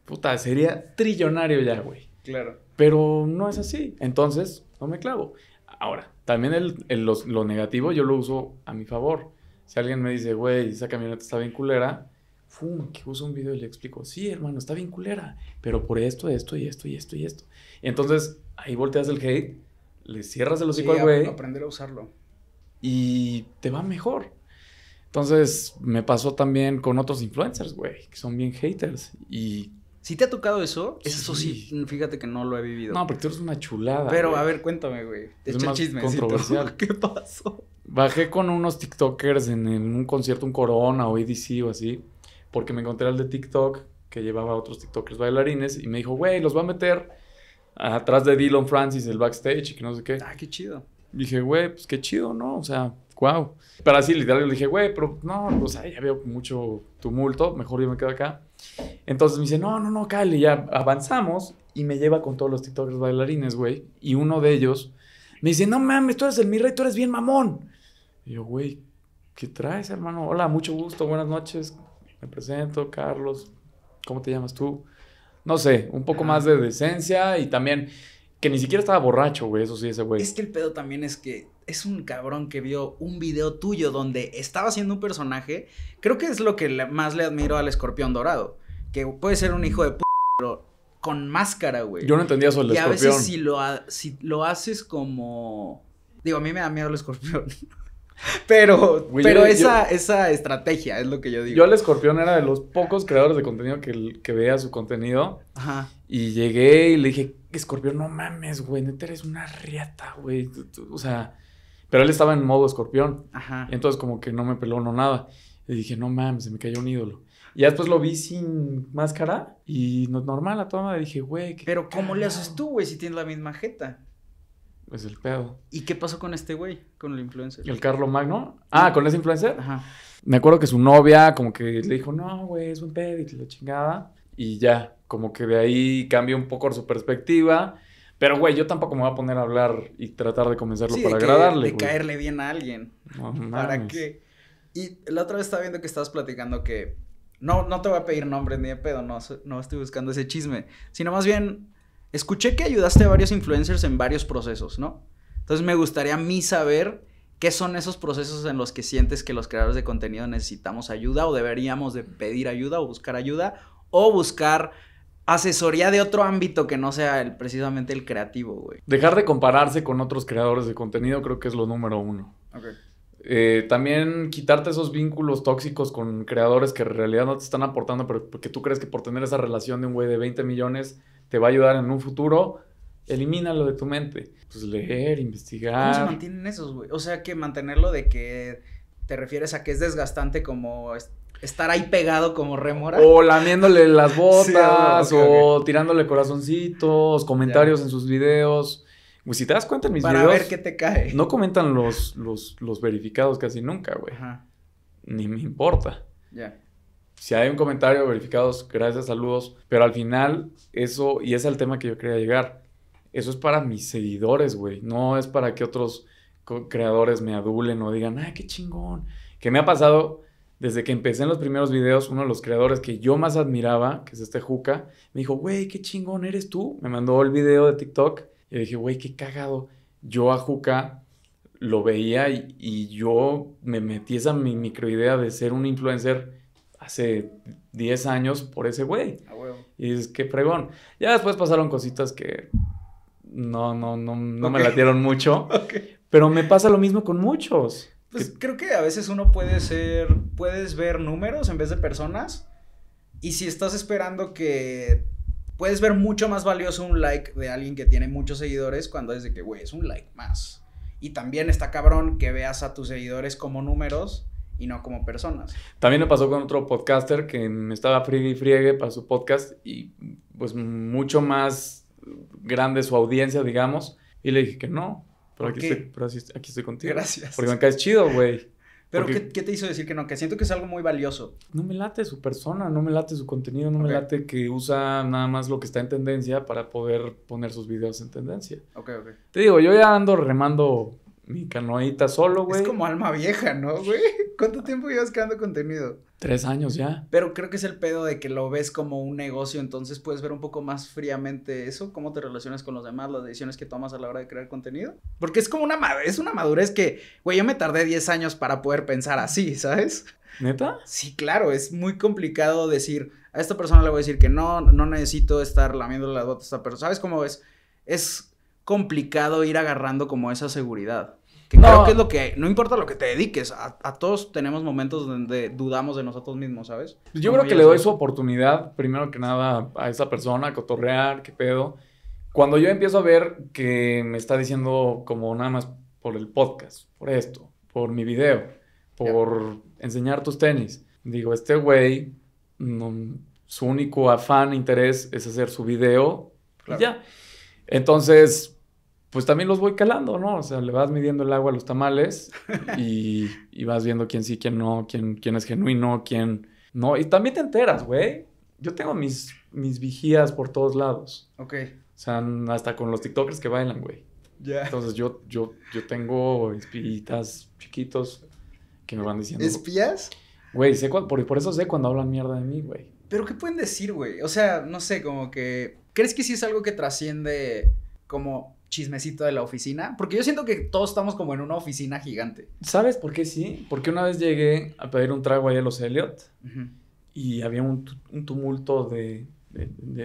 puta, sería trillonario ya, güey. Claro. Pero no es así. Entonces, no me clavo. Ahora, también el, los, lo negativo yo lo uso a mi favor. Si alguien me dice, güey, esa camioneta está bien culera, ¡fum! Que uso un video y le explico, sí, hermano, está bien culera, pero por esto, esto y esto y esto y esto. entonces ahí volteas el hate, le cierras el hocico al güey. aprender a usarlo y te va mejor. Entonces me pasó también con otros influencers, güey, que son bien haters. Y si te ha tocado eso, eso sí. fíjate que no lo he vivido. No, porque tú eres una chulada. Pero a ver, cuéntame, güey. es Controversial. ¿Qué pasó? Bajé con unos TikTokers en, un concierto, un Corona o EDC o así, porque me encontré al de TikTok que llevaba a otros TikTokers bailarines y me dijo, güey, los va a meter atrás de Dylan Francis, el backstage y que no sé qué. Ah, qué chido dije, güey, pues qué chido, ¿no? O sea, wow. Pero así, literal, le dije, güey, pero no, o sea, ya veo mucho tumulto, mejor yo me quedo acá. Entonces me dice, no, no, no, Kyle, ya avanzamos. Y me lleva con todos los TikTokers bailarines, güey. Y uno de ellos me dice, no mames, tú eres el mi rey, tú eres bien mamón. Y yo, güey, ¿qué traes, hermano? Hola, mucho gusto, buenas noches. Me presento, Carlos. ¿Cómo te llamas tú? No sé, un poco más de decencia y también que ni siquiera estaba borracho, güey, eso sí, ese güey. Es que el pedo también es que es un cabrón que vio un video tuyo donde estaba haciendo un personaje. Creo que es lo que más le admiro al escorpión dorado. Que puede ser un hijo de p pero con máscara, güey. Yo no entendía eso del escorpión. Y a veces si lo, haces como. Digo, a mí me da miedo el escorpión. Pero, pero esa, esa estrategia es lo que yo digo. Yo el escorpión era de los pocos creadores de contenido que, que veía su contenido. Ajá. Y llegué y le dije, escorpión, no mames, güey, neta eres una riata, güey. O sea, pero él estaba en modo escorpión. Ajá. Entonces como que no me peló, no nada. Y dije, no mames, se me cayó un ídolo. Y después lo vi sin máscara y normal a toma, madre. Dije, güey. Pero ¿cómo le haces tú, güey, si tienes la misma jeta? pues el pedo. ¿Y qué pasó con este güey? Con el influencer. ¿El Carlo Magno? Ah, con ese influencer. Ajá. Me acuerdo que su novia como que le dijo, no, güey, es un pedo y lo chingaba Y ya, como que de ahí cambia un poco su perspectiva. Pero, güey, yo tampoco me voy a poner a hablar y tratar de convencerlo para agradarle. De caerle bien a alguien. ¿Para qué? Y la otra vez estaba viendo que estabas platicando que. No, no te voy a pedir nombre ni de pedo, no, no estoy buscando ese chisme. Sino más bien, escuché que ayudaste a varios influencers en varios procesos, ¿no? Entonces me gustaría a mí saber qué son esos procesos en los que sientes que los creadores de contenido necesitamos ayuda o deberíamos de pedir ayuda o buscar ayuda o buscar asesoría de otro ámbito que no sea el, precisamente el creativo, güey. Dejar de compararse con otros creadores de contenido creo que es lo número uno. Ok. Eh, también quitarte esos vínculos tóxicos con creadores que en realidad no te están aportando, pero que tú crees que por tener esa relación de un güey de 20 millones te va a ayudar en un futuro. Elimínalo de tu mente. Pues leer, investigar. ¿Cómo se mantienen esos, güey? O sea, que mantenerlo de que te refieres a que es desgastante como estar ahí pegado como remora. O lamiéndole las ah, botas, o tirándole corazoncitos, comentarios en sus videos. Pues si te das cuenta en mis videos. Para ver qué te cae. No comentan los, los, verificados casi nunca, güey. Ni me importa. Ya. Si hay un comentario verificados, gracias, saludos. Pero al final, eso, y es el tema que yo quería llegar. Eso es para mis seguidores, güey. No es para que otros creadores me adulen o digan, ah, qué chingón. Que me ha pasado, desde que empecé en los primeros videos, uno de los creadores que yo más admiraba, que es este Juca, me dijo, güey, qué chingón eres tú. Me mandó el video de TikTok y dije, güey, qué cagado. Yo a Juca lo veía y, yo me metí esa mi microidea de ser un influencer hace 10 años por ese güey. Y dices, qué pregón. Ya después pasaron cositas que no, no, no, no me latieron mucho. Pero me pasa lo mismo con muchos. Pues creo que a veces uno puede ser, puedes ver números en vez de personas. Y si estás esperando que puedes ver mucho más valioso un like de alguien que tiene muchos seguidores cuando es de que, güey, es un like más. Y también está cabrón que veas a tus seguidores como números y no como personas. También me pasó con otro podcaster que me estaba friegue y friegue para su podcast y pues mucho más grande su audiencia, digamos. Y le dije que no, pero, aquí, Estoy, contigo. Gracias. Porque me caes chido, güey. Pero ¿qué, te hizo decir que no? Que siento que es algo muy valioso. No me late su persona, no me late su contenido, no me late que usa nada más lo que está en tendencia para poder poner sus videos en tendencia. Ok, ok. Te digo, yo ya ando remando mi canoita solo, güey. Es como alma vieja, ¿no, güey? ¿Cuánto tiempo llevas creando contenido? Tres años ya. Pero creo que es el pedo de que lo ves como un negocio, entonces puedes ver un poco más fríamente eso, cómo te relacionas con los demás, las decisiones que tomas a la hora de crear contenido. Porque es como una, es una madurez que, güey, yo me tardé 10 años para poder pensar así, ¿sabes? ¿Neta? Sí, claro, es muy complicado decir, a esta persona le voy a decir que no, no necesito estar lamiendo las botas a esta persona. ¿Sabes cómo es? Es complicado ir agarrando como esa seguridad. Que no. es lo que, no importa lo que te dediques, a, todos tenemos momentos donde dudamos de nosotros mismos, ¿sabes? Pues yo creo que le doy su oportunidad, primero que nada, a esa persona, a cotorrear, qué pedo. Cuando yo empiezo a ver que me está diciendo como nada más por el podcast, por esto, por mi video, por enseñar tus tenis, digo, este güey, su único afán, interés es hacer su video, ya. Entonces, pues también los voy calando, ¿no? O sea, le vas midiendo el agua a los tamales y, vas viendo quién sí, quién no, quién, quién es genuino, quién no. Y también te enteras, güey. Yo tengo mis, mis vigías por todos lados. Ok. O sea, hasta con los TikTokers que bailan, güey. Ya. Entonces yo, yo, yo tengo espiritas chiquitos que me van diciendo. ¿Espías? Güey, sé por, por eso sé cuando hablan mierda de mí, güey. Pero ¿qué pueden decir, güey? O sea, no sé, como que... ¿Crees que sí es algo que trasciende como chismecito de la oficina? Porque yo siento que todos estamos como en una oficina gigante. ¿Sabes por qué sí? Porque una vez llegué a pedir un trago ahí a los Elliot y había un, tumulto de,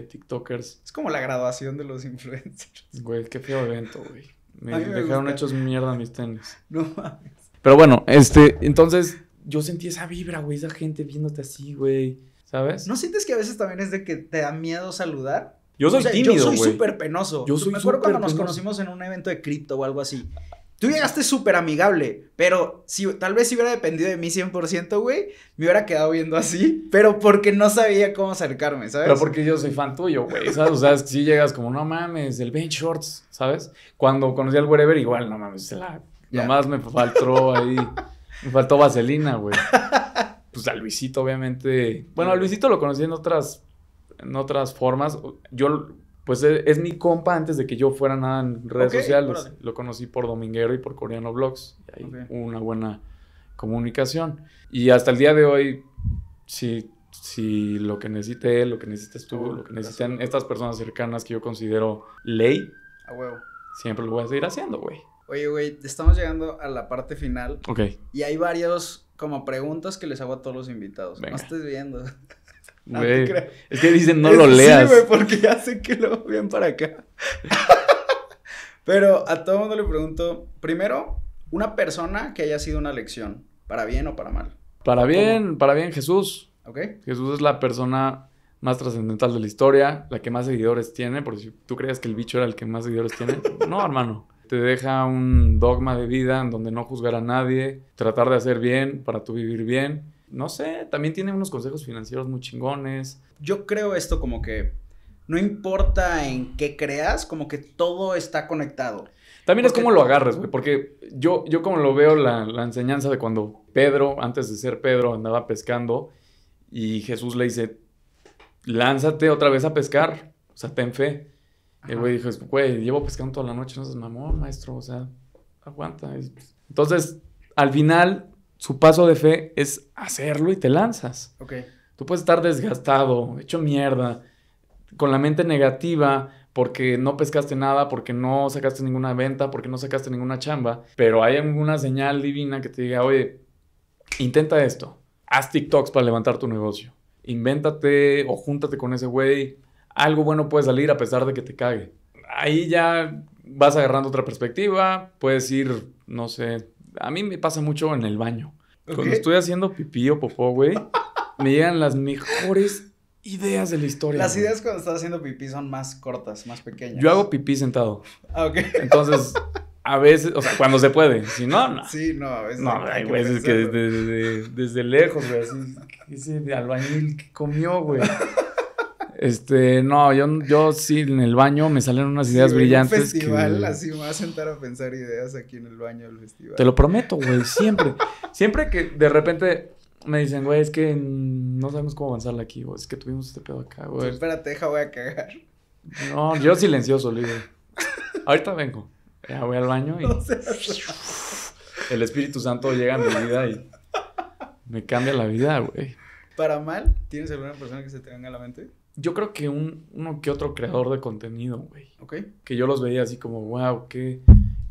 TikTokers. Es como la graduación de los influencers. Güey, qué feo evento, güey. Me, dejaron hechos mierda mis tenis. No mames. Pero bueno, este, entonces yo sentí esa vibra, güey, esa gente viéndote así, güey. ¿Sabes? ¿No sientes que a veces también es de que te da miedo saludar? Yo soy o sea, tímido, Yo soy súper penoso. Yo soy Me acuerdo cuando nos conocimos en un evento de cripto o algo así. Tú llegaste súper amigable, pero si, tal vez si hubiera dependido de mí 100%, güey, me hubiera quedado viendo así, pero porque no sabía cómo acercarme, ¿sabes? Pero porque yo soy fan tuyo, güey, O sea, si llegas como, no mames, el Ben Shorts, ¿sabes? Cuando conocí al Wherever, igual, no mames, la... Nomás me faltó ahí, me faltó vaselina, güey. Pues a Luisito, obviamente. Bueno, a Luisito lo conocí en otras en otras formas. Yo, pues e, es, mi compa antes de que yo fuera nada en redes sociales. Lo conocí por Dominguero y por Coreano Blogs. Y ahí hubo una buena comunicación. Y hasta el día de hoy, si, si lo que necesite él, lo que necesites tú, lo que necesitan estas personas cercanas que yo considero ley, a huevo. siempre lo voy a seguir haciendo, güey. Oye, güey, estamos llegando a la parte final. Ok. Y hay varios como preguntas que les hago a todos los invitados. No estés viendo es que dicen no lo leas. porque que lo para acá. Pero a todo mundo le pregunto, primero, una persona que haya sido una lección, para bien o para mal. Para bien, para bien Jesús. Jesús es la persona más trascendental de la historia, la que más seguidores tiene, porque si tú creías que el bicho era el que más seguidores tiene, no, hermano. Te deja un dogma de vida en donde no juzgar a nadie, tratar de hacer bien para tú vivir bien no sé, también tiene unos consejos financieros muy chingones. Yo creo esto como que no importa en qué creas, como que todo está conectado. También es como lo agarres, güey, porque yo, yo como lo veo la, enseñanza de cuando Pedro, antes de ser Pedro, andaba pescando y Jesús le dice, lánzate otra vez a pescar, o sea, ten fe. El güey dijo, güey, llevo pescando toda la noche, no seas mamón, maestro, o sea, aguanta. Pues, entonces, al final, su paso de fe es hacerlo y te lanzas. Okay. Tú puedes estar desgastado, hecho mierda, con la mente negativa, porque no pescaste nada, porque no sacaste ninguna venta, porque no sacaste ninguna chamba, pero hay alguna señal divina que te diga, oye, intenta esto, haz TikToks para levantar tu negocio, invéntate o júntate con ese güey, algo bueno puede salir a pesar de que te cague. Ahí ya vas agarrando otra perspectiva, puedes ir, no sé, a mí me pasa mucho en el baño. Cuando estoy haciendo pipí o popó, güey, me llegan las mejores ideas de la historia. Las ideas cuando estás haciendo pipí son más cortas, más pequeñas. Yo hago pipí sentado. Ah, Entonces, a veces, o sea, cuando se puede. Si no, no. Sí, no, a veces. No, hay veces que, desde, lejos, güey, así, De albañil que comió, güey. Este, no, yo, yo sí en el baño me salen unas ideas brillantes. Un festival, así me voy a sentar a pensar ideas aquí en el baño del festival. Te lo prometo, güey, siempre. siempre que de repente me dicen, güey, es que no sabemos cómo avanzarla aquí, güey, es que tuvimos este pedo acá, güey. espérate, deja, voy a cagar. No, yo silencioso, líder. Ahorita vengo. Ya voy al baño y. el Espíritu Santo llega a mi vida y me cambia la vida, güey. ¿Para mal? ¿Tienes alguna persona que se te venga a la mente? yo creo que un, uno que otro creador de contenido, güey. Ok. Que yo los veía así como, wow, qué,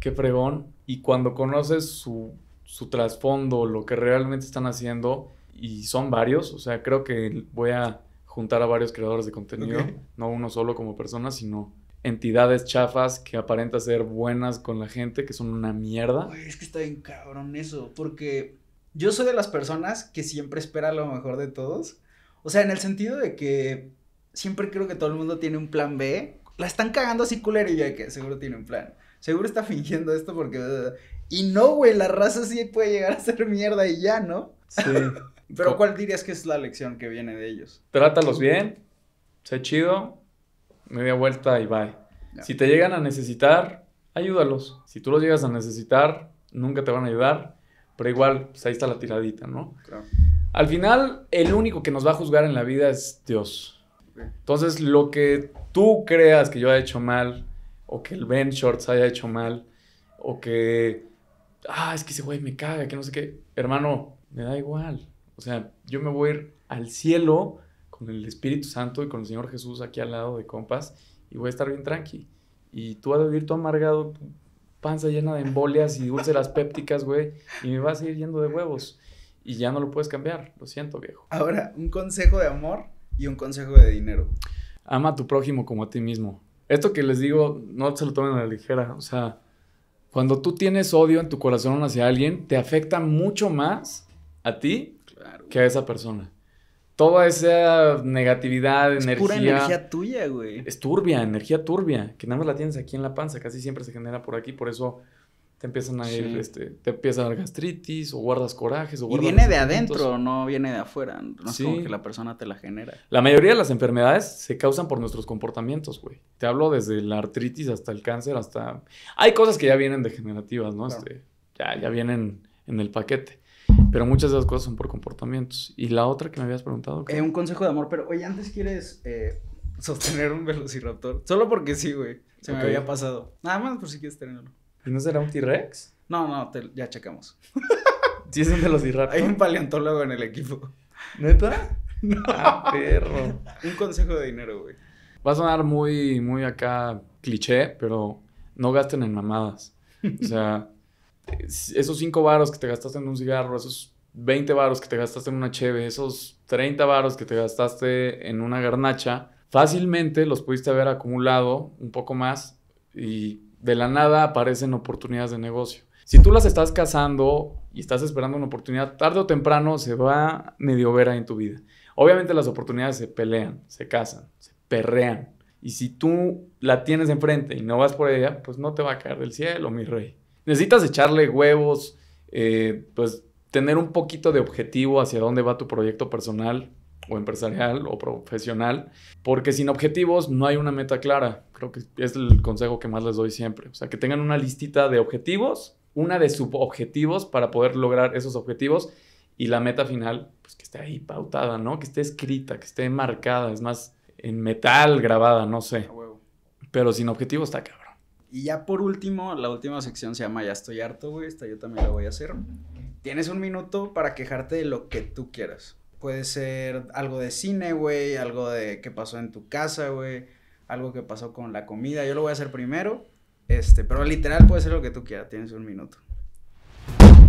qué fregón. Y cuando conoces su, su trasfondo, lo que realmente están haciendo, y son varios, o sea, creo que voy a juntar a varios creadores de contenido, no uno solo como persona, sino entidades chafas que aparenta ser buenas con la gente, que son una mierda. güey es que está bien cabrón eso, porque yo soy de las personas que siempre espera lo mejor de todos. O sea, en el sentido de que siempre creo que todo el mundo tiene un plan B. La están cagando así culero y ya. que seguro tiene un plan. Seguro está fingiendo esto porque... Y no, güey, la raza sí puede llegar a ser mierda y ya, ¿no? Sí. Pero ¿cuál dirías que es la lección que viene de ellos? Trátalos bien, sé chido, media vuelta y bye. Si te llegan a necesitar, ayúdalos. Si tú los llegas a necesitar, nunca te van a ayudar, pero igual, pues ahí está la tiradita, ¿no? Claro. Al final, el único que nos va a juzgar en la vida es Dios. Entonces, lo que tú creas que yo haya hecho mal, o que el Ben Shorts haya hecho mal, o que, ah, es que ese güey me caga, que no sé qué, hermano, me da igual. O sea, yo me voy a ir al cielo con el Espíritu Santo y con el Señor Jesús aquí al lado de compas y voy a estar bien tranqui. Y tú vas a vivir tu amargado, panza llena de embolias y las pépticas, güey, y me vas a ir yendo de huevos. Y ya no lo puedes cambiar, lo siento, viejo. Ahora, un consejo de amor y un consejo de dinero? Ama a tu prójimo como a ti mismo. Esto que les digo, no se lo tomen a la ligera. O sea, cuando tú tienes odio en tu corazón hacia alguien, te afecta mucho más a ti que a esa persona. Toda esa negatividad, es energía. Pura energía tuya, güey. Es turbia, energía turbia, que nada más la tienes aquí en la panza, casi siempre se genera por aquí. Por eso te empiezan a ir, este, te empieza a dar gastritis o guardas corajes o Y viene de adentro, no viene de afuera, no es como que la persona te la genera. La mayoría de las enfermedades se causan por nuestros comportamientos, güey. Te hablo desde la artritis hasta el cáncer, hasta hay cosas que ya vienen degenerativas, ¿no? Este, ya ya vienen en el paquete. Pero muchas de las cosas son por comportamientos. Y la otra que me habías preguntado. Eh, un consejo de amor, pero oye, antes quieres eh, sostener un velociraptor. Solo porque sí, güey. Se me había pasado. Nada más por si quieres tenerlo. ¿No será un T-Rex? No, no, ya checamos. ¿Sí es un velociraptor? Hay un paleontólogo en el equipo. ¿Neta? no. Ah, perro. un consejo de dinero, güey. Va a sonar muy, muy acá cliché, pero no gasten en mamadas. O sea, esos cinco varos que te gastaste en un cigarro, esos 20 varos que te gastaste en una cheve, esos 30 varos que te gastaste en una garnacha, fácilmente los pudiste haber acumulado un poco más y de la nada aparecen oportunidades de negocio. Si tú las estás cazando y estás esperando una oportunidad, tarde o temprano se va medio vera en tu vida. Obviamente las oportunidades se pelean, se casan, se perrean. Y si tú la tienes enfrente y no vas por ella, pues no te va a caer del cielo, mi rey. Necesitas echarle huevos, eh, pues tener un poquito de objetivo hacia dónde va tu proyecto personal, o empresarial o profesional, porque sin objetivos no hay una meta clara. Creo que es el consejo que más les doy siempre. O sea, que tengan una listita de objetivos, una de subobjetivos para poder lograr esos objetivos y la meta final, pues que esté ahí pautada, ¿no? Que esté escrita, que esté marcada, es más, en metal grabada, no sé. Pero sin objetivos está cabrón. Y ya por último, la última sección se llama Ya estoy harto, güey. Esta yo también la voy a hacer. Tienes un minuto para quejarte de lo que tú quieras. Puede ser algo de cine, güey, algo de qué pasó en tu casa, güey, algo que pasó con la comida. Yo lo voy a hacer primero, este, pero literal puede ser lo que tú quieras, tienes un minuto.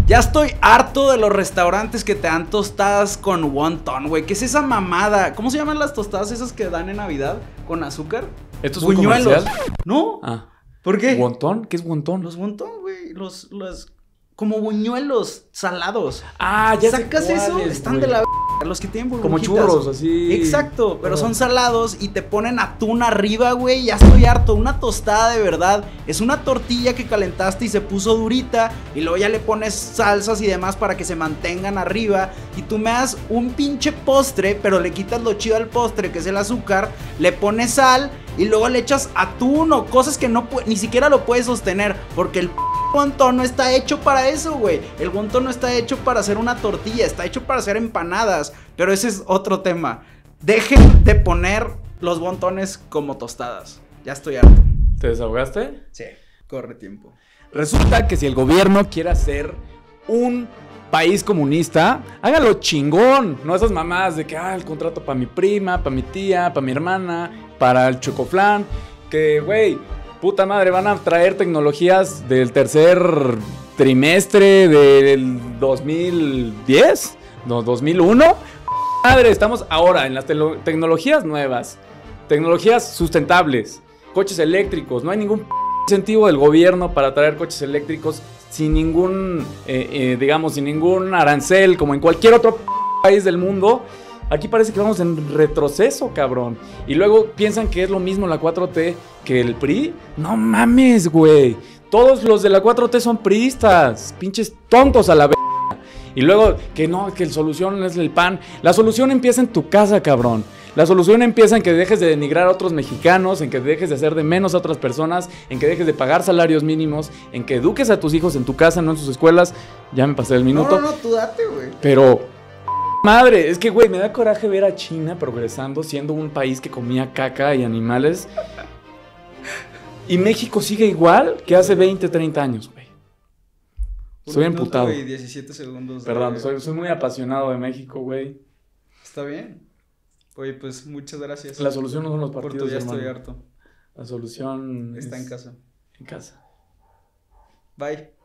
Ya estoy harto de los restaurantes que te dan tostadas con wonton, güey. ¿Qué es esa mamada? ¿Cómo se llaman las tostadas esas que dan en Navidad con azúcar? Estos es Buñuelos. No. Ah. ¿Por qué? ¿Wonton? ¿Qué es wonton? Los wonton, güey. Los, los... Como buñuelos salados. Ah, ya ¿Sacas eso? Están de la... Los que tienen Como churros, así. Exacto, pero son salados y te ponen atún arriba, güey. Ya estoy harto. Una tostada de verdad. Es una tortilla que calentaste y se puso durita. Y luego ya le pones salsas y demás para que se mantengan arriba. Y tú me das un pinche postre, pero le quitas lo chido al postre, que es el azúcar. Le pones sal y luego le echas atún o cosas que no ni siquiera lo puedes sostener. Porque el wonton no está hecho para eso, güey. El wonton no está hecho para hacer una tortilla, está hecho para hacer empanadas. Pero ese es otro tema. Dejen de poner los bontones como tostadas. Ya estoy harto. ¿Te desahogaste? Sí, corre tiempo. Resulta que si el gobierno quiere hacer un país comunista, hágalo chingón. No esas mamás de que, ah, el contrato para mi prima, para mi tía, para mi hermana, para el chocoflán. Que, güey, puta madre, van a traer tecnologías del tercer trimestre del 2010, no, 2001. Madre, estamos ahora en las tecnologías nuevas, tecnologías sustentables, coches eléctricos. No hay ningún incentivo del gobierno para traer coches eléctricos sin ningún, eh, eh, digamos, sin ningún arancel, como en cualquier otro país del mundo. Aquí parece que vamos en retroceso, cabrón. Y luego piensan que es lo mismo la 4T que el PRI. No mames, güey. Todos los de la 4T son priistas. Pinches tontos a la vez. Y luego que no, que la solución es el pan. La solución empieza en tu casa, cabrón. La solución empieza en que dejes de denigrar a otros mexicanos, en que dejes de hacer de menos a otras personas, en que dejes de pagar salarios mínimos, en que eduques a tus hijos en tu casa, no en sus escuelas. Ya me pasé el minuto. No, no, no tú date, güey. Pero Madre, es que, güey, me da coraje ver a China progresando, siendo un país que comía caca y animales. Y México sigue igual que hace 20, 30 años, güey. Soy emputado. 17 segundos. Perdón, soy, muy apasionado de México, güey. Está bien. Oye, pues muchas gracias. La solución no son los partidos, ya estoy harto. La solución... Está en casa. En casa. Bye.